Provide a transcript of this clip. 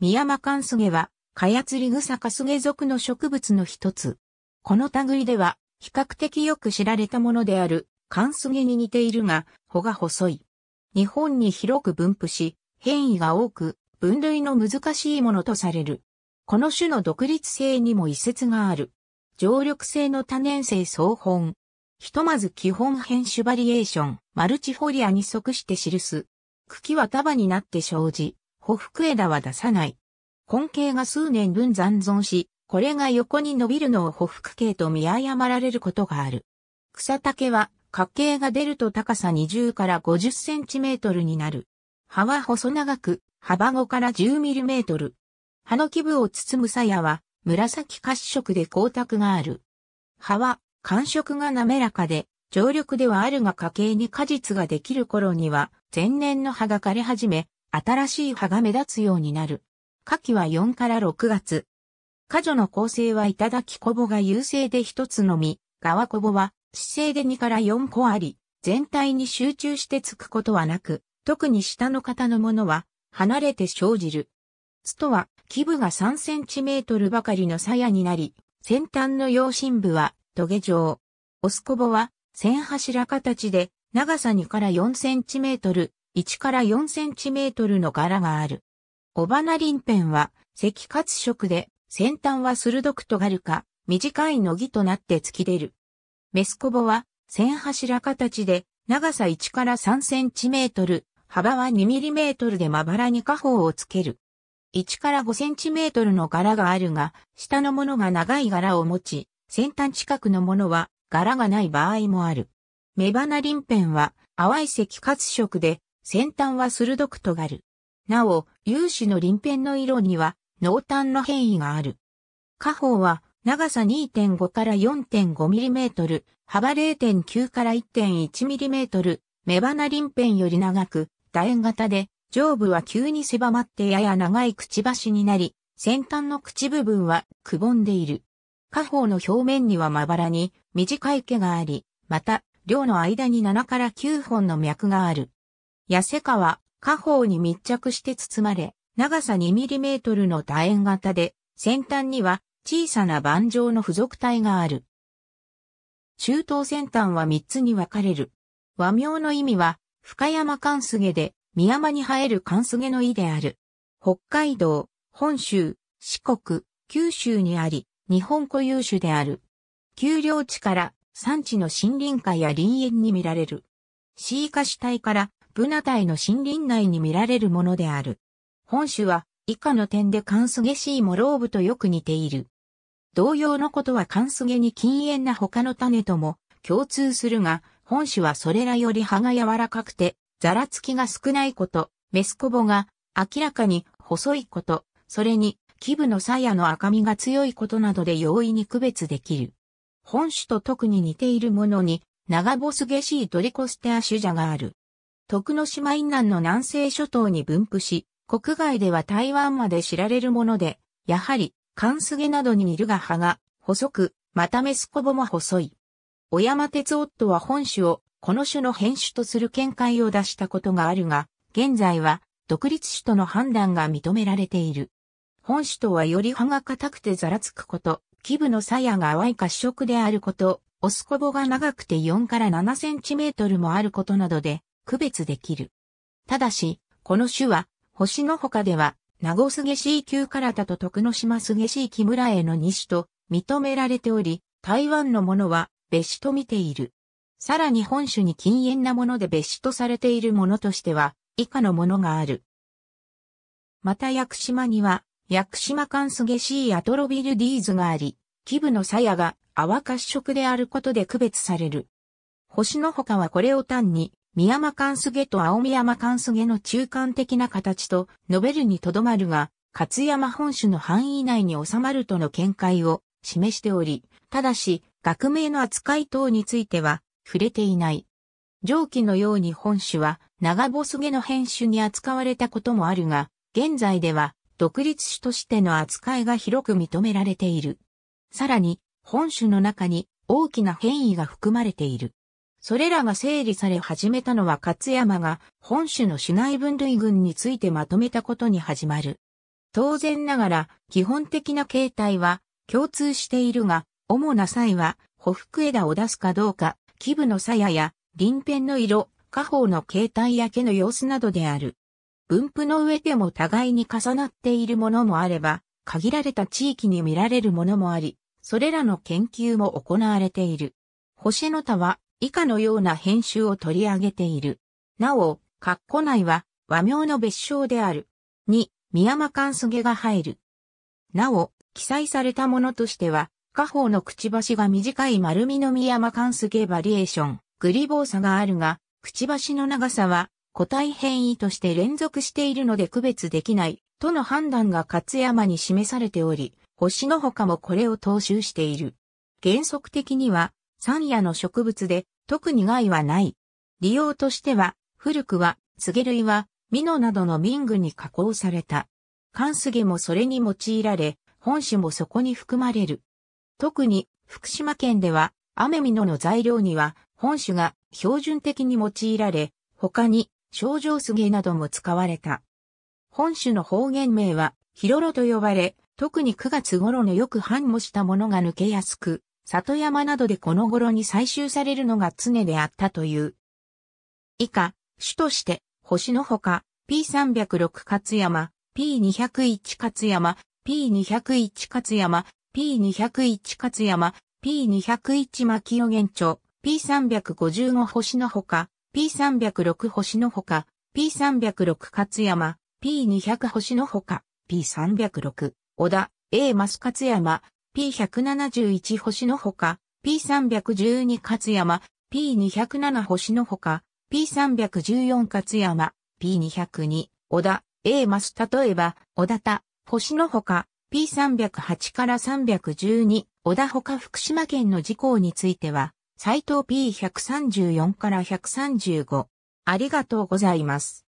ミヤマカンスゲは、カヤツリグサカスゲ属の植物の一つ。この類では、比較的よく知られたものである、カンスゲに似ているが、穂が細い。日本に広く分布し、変異が多く、分類の難しいものとされる。この種の独立性にも一説がある。常緑性の多年生総本。ひとまず基本編種バリエーション、マルチフォリアに即して記す。茎は束になって生じ、ほふ枝は出さない。根茎が数年分残存し、これが横に伸びるのをほふ茎と見誤られることがある。草丈は、花茎が出ると高さ20から50センチメートルになる。葉は細長く、幅5から10ミリメートル。葉の基部を包む鞘は、紫褐色で光沢がある。葉は、感触が滑らかで、常緑ではあるが家茎に果実ができる頃には、前年の葉が枯れ始め、新しい葉が目立つようになる。夏季は4から6月。果樹の構成はいただきこぼが優勢で一つのみ、側こぼは姿勢で2から4個あり、全体に集中してつくことはなく、特に下の型のものは離れて生じる。つとは、基部が3センチメートルばかりの鞘になり、先端の用心部はトゲ状。オスコボは線柱形で長さ2から4センチメートル、1から4センチメートルの柄がある。尾花鱗片は赤褐色で先端は鋭く尖るか短いのぎとなって突き出る。メスコボは線柱形で長さ1から3センチメートル、幅は2ミリメートルでまばらに下方をつける。1から5センチメートルの柄があるが、下のものが長い柄を持ち、先端近くのものは柄がない場合もある。目花鱗片は淡い赤褐色で先端は鋭く尖る。なお、有志の鱗片の色には、濃淡の変異がある。下方は、長さ2.5から 4.5mm、幅0.9から 1.1mm、目鼻ペンより長く、楕円型で、上部は急に狭まってやや長いくちばしになり、先端の口部分はくぼんでいる。下方の表面にはまばらに短い毛があり、また、両の間に7から9本の脈がある。痩せ川、下方に密着して包まれ、長さ 2mm の楕円型で、先端には小さな盤状の付属体がある。中東先端は3つに分かれる。和名の意味は、深山関杉で、宮山に生える関杉の意である。北海道、本州、四国、九州にあり、日本固有種である。丘陵地から山地の森林化や林園に見られる。シーカ主体からブナイの森林内に見られるものである。本種は以下の点でカンスゲシイモローブとよく似ている。同様のことはカンスゲに禁煙な他の種とも共通するが、本種はそれらより葉が柔らかくて、ざらつきが少ないこと、メスコボが明らかに細いこと、それに基部の鞘の赤みが強いことなどで容易に区別できる。本種と特に似ているものに、長ボスゲシイトリコステア種者がある。徳之島以南の南西諸島に分布し、国外では台湾まで知られるもので、やはり、カンスゲなどに似るが葉が、細く、またメスコボも細い。小山哲夫は本種を、この種の変種とする見解を出したことがあるが、現在は、独立種との判断が認められている。本種とはより葉が硬くてざらつくこと、基部の鞘が淡い褐色であること、オスコボが長くて4から7センチメートルもあることなどで、区別できる。ただし、この種は、星の他では、名護すげ。シ級からだと徳之島すげ。しい。木村への2種と認められており、台湾のものは別種と見ている。さらに本種に禁煙なもので別種とされているものとしては、以下のものがある。また屋久島には、屋久島間すげしい。アトロビルディーズがあり、基部の鞘が泡褐色であることで区別される。星の他はこれを単に三山関菅と青三山関菅の中間的な形と、述べるにとどまるが、勝山本種の範囲内に収まるとの見解を示しており、ただし、学名の扱い等については、触れていない。上記のように本種は、長ボスの編種に扱われたこともあるが、現在では、独立種としての扱いが広く認められている。さらに、本種の中に大きな変異が含まれている。それらが整理され始めたのは勝山が本種の市内分類群についてまとめたことに始まる。当然ながら基本的な形態は共通しているが、主な際は、ほふ枝を出すかどうか、基部の鞘や、鱗片の色、下方の形態や毛の様子などである。分布の上でも互いに重なっているものもあれば、限られた地域に見られるものもあり、それらの研究も行われている。星の田は以下のような編集を取り上げている。なお、括弧内は和名の別称である。に、宮間関菅が入る。なお、記載されたものとしては、下方のくちばしが短い丸みの宮間関菅バリエーション、グリボーサがあるが、くちばしの長さは、個体変異として連続しているので区別できない、との判断が勝山に示されており、星の他もこれを踏襲している。原則的には、山野の植物で、特に害はない。利用としては、古くは、杉類は、ミノなどの民具に加工された。寒杉もそれに用いられ、本種もそこに含まれる。特に、福島県では、アメミノの材料には、本種が標準的に用いられ、他に、症状杉なども使われた。本種の方言名は、ヒロロと呼ばれ、特に9月頃のよく繁茂したものが抜けやすく、里山などでこの頃に採集されるのが常であったという。以下、種として、星のほか、P306 勝山、P201 勝山、P201 勝山、P201 勝山、P201 牧野原町、P355 星のほか、P306 星のほか、P306 勝山、P200 星のほか、P306 小田、A マス勝山、P171 星のほか、P312 勝山、P207 星のほか、P314 勝山、P202 小田、A マス例えば、小田田、星のほか、P308 から312小田ほか福島県の事項については、斎藤 P134 から135。ありがとうございます。